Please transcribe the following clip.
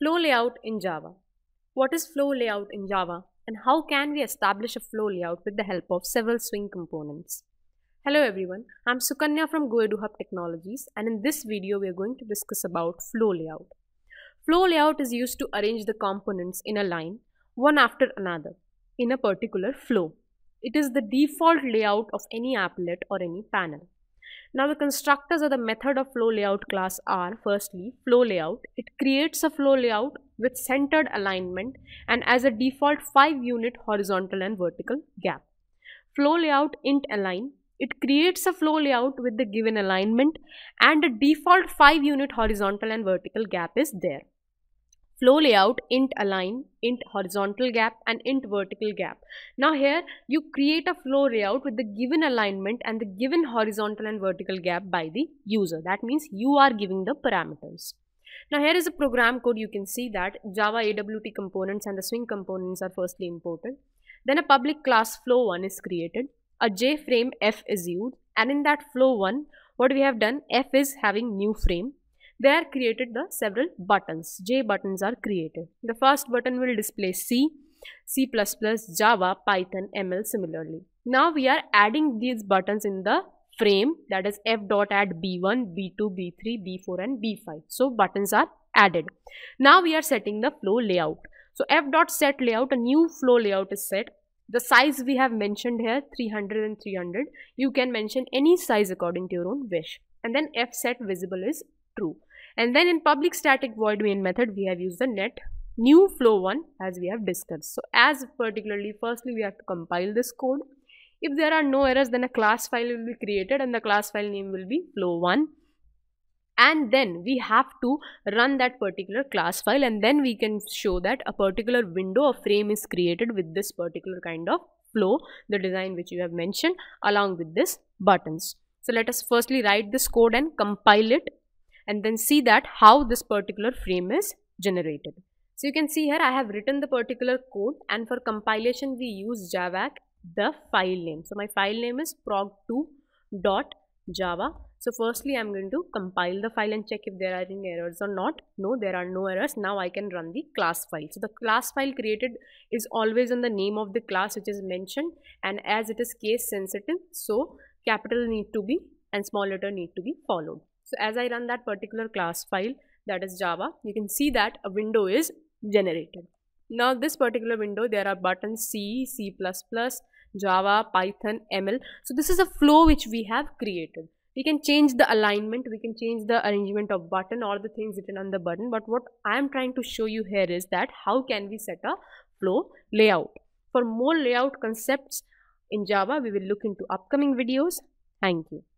Flow layout in Java. What is flow layout in Java and how can we establish a flow layout with the help of several swing components? Hello everyone, I'm Sukanya from GoeduHub Technologies and in this video we are going to discuss about flow layout. Flow layout is used to arrange the components in a line, one after another, in a particular flow. It is the default layout of any applet or any panel. Now the constructors of the method of flow layout class are firstly flow layout. It creates a flow layout with centered alignment and as a default 5 unit horizontal and vertical gap. Flow layout int align. It creates a flow layout with the given alignment and a default 5 unit horizontal and vertical gap is there flow layout int align int horizontal gap and int vertical gap now here you create a flow layout with the given alignment and the given horizontal and vertical gap by the user that means you are giving the parameters now here is a program code you can see that java awt components and the swing components are firstly imported then a public class flow one is created A JFrame f is used and in that flow one what we have done f is having new frame they are created the several buttons j buttons are created the first button will display c c++ java python ml similarly now we are adding these buttons in the frame that is f dot add b1 b2 b3 b4 and b5 so buttons are added now we are setting the flow layout so f dot set layout a new flow layout is set the size we have mentioned here 300 and 300 you can mention any size according to your own wish and then f set visible is true and then in public static void main method we have used the net new flow one as we have discussed so as particularly firstly we have to compile this code if there are no errors then a class file will be created and the class file name will be flow one and then we have to run that particular class file and then we can show that a particular window or frame is created with this particular kind of flow the design which you have mentioned along with this buttons so let us firstly write this code and compile it and then see that how this particular frame is generated. So you can see here I have written the particular code and for compilation we use javac the file name. So my file name is prog2.java. So firstly I'm going to compile the file and check if there are any errors or not. No there are no errors. Now I can run the class file. So the class file created is always in the name of the class which is mentioned and as it is case sensitive so capital need to be and small letter need to be followed. So as I run that particular class file that is Java, you can see that a window is generated. Now this particular window, there are buttons C, C++, Java, Python, ML. So this is a flow which we have created. We can change the alignment, we can change the arrangement of button or the things written on the button. But what I am trying to show you here is that how can we set a flow layout. For more layout concepts in Java, we will look into upcoming videos. Thank you.